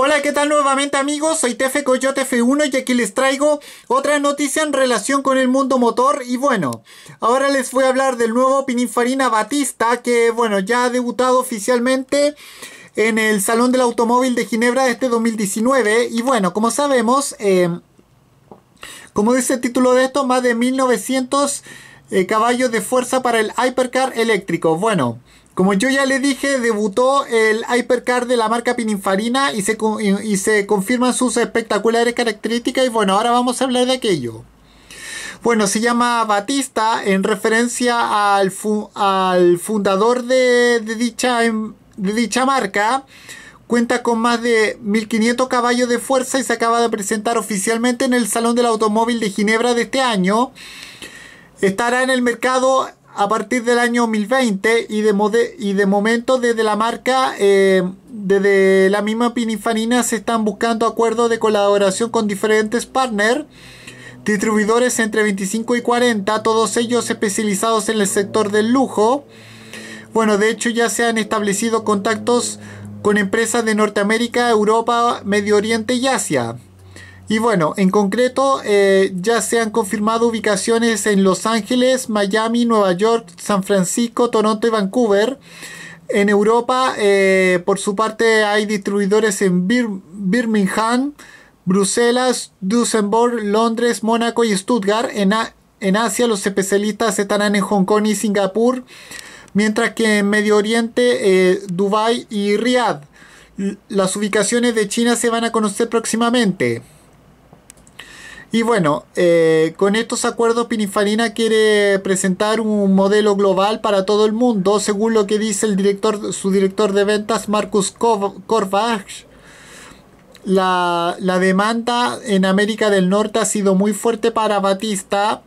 Hola, ¿qué tal nuevamente amigos? Soy Tefe Coyote F1 y aquí les traigo otra noticia en relación con el mundo motor y bueno, ahora les voy a hablar del nuevo Pininfarina Batista que bueno, ya ha debutado oficialmente en el Salón del Automóvil de Ginebra este 2019 y bueno, como sabemos, em, como dice el título de esto, más de 1900 eh, caballos de fuerza para el Hypercar eléctrico. Bueno, como yo ya le dije, debutó el Hypercar de la marca Pininfarina y se, y, se confirman sus espectaculares características y bueno, ahora vamos a hablar de aquello. Bueno, se llama Batista en referencia al, al fundador de, dicha, de dicha marca. Cuenta con más de 1500 caballos de fuerza y se acaba de presentar oficialmente en el Salón del Automóvil de Ginebra de este año. Estará en el mercado a partir del año 2020 y de, momento desde la marca, eh, desde la misma Pininfarina se están buscando acuerdos de colaboración con diferentes partners, distribuidores entre 25 y 40, todos ellos especializados en el sector del lujo. Bueno, de hecho ya se han establecido contactos con empresas de Norteamérica, Europa, Medio Oriente y Asia. Y bueno, en concreto eh, ya se han confirmado ubicaciones en Los Ángeles, Miami, Nueva York, San Francisco, Toronto y Vancouver. En Europa, eh, por su parte, hay distribuidores en Birmingham, Bruselas, Düsseldorf, Londres, Mónaco y Stuttgart. En, Asia, los especialistas estarán en Hong Kong y Singapur, mientras que en Medio Oriente, Dubai eh, Dubái y Riyadh. Las ubicaciones de China se van a conocer próximamente. Y bueno, eh, con estos acuerdos Pininfarina quiere presentar un modelo global para todo el mundo, según lo que dice el director, su director de ventas Marcus Korbach. La, la demanda en América del Norte ha sido muy fuerte para Batista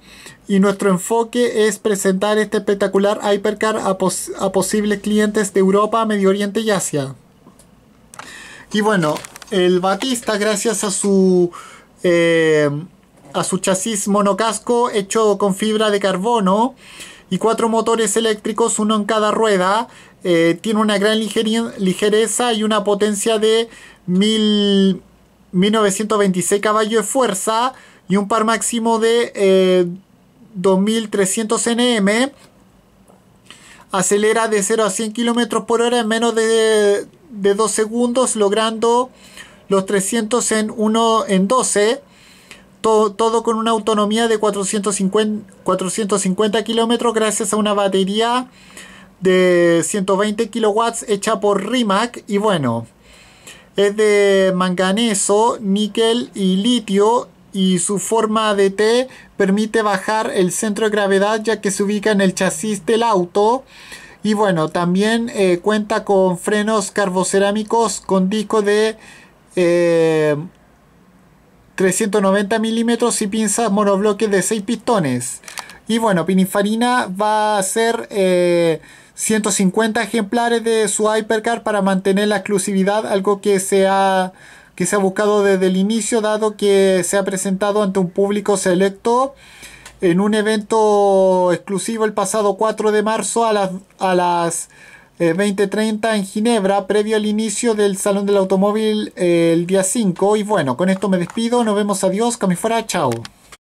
y nuestro enfoque es presentar este espectacular hypercar a, posibles clientes de Europa, Medio Oriente y Asia. Y bueno, el Batista, gracias a su eh, a su chasis monocasco hecho con fibra de carbono y cuatro motores eléctricos, uno en cada rueda. Eh, tiene una gran ligereza y una potencia de 1926 caballos de fuerza y un par máximo de 2300 eh, nm. Acelera de 0 a 100 km por hora en menos de, de 2 segundos, logrando los 300 en 1 en 12 todo, con una autonomía de 450, kilómetros gracias a una batería de 120 kilowatts hecha por Rimac y bueno, es de manganeso, níquel y litio y su forma de T permite bajar el centro de gravedad ya que se ubica en el chasis del auto. Y bueno, también eh, cuenta con frenos carbocerámicos con disco de eh, 390 milímetros y pinzas monobloques de 6 pistones. Y bueno, Pininfarina va a hacer 150 eh, ejemplares de su Hypercar para mantener la exclusividad, algo que se, ha, que se ha buscado desde el inicio, dado que se ha presentado ante un público selecto en un evento exclusivo el pasado 4 de marzo a las, a las 2030 eh, en Ginebra, previo al inicio del Salón del Automóvil eh, el día 5. Y bueno, con esto me despido, nos vemos, adiós, Cami chao.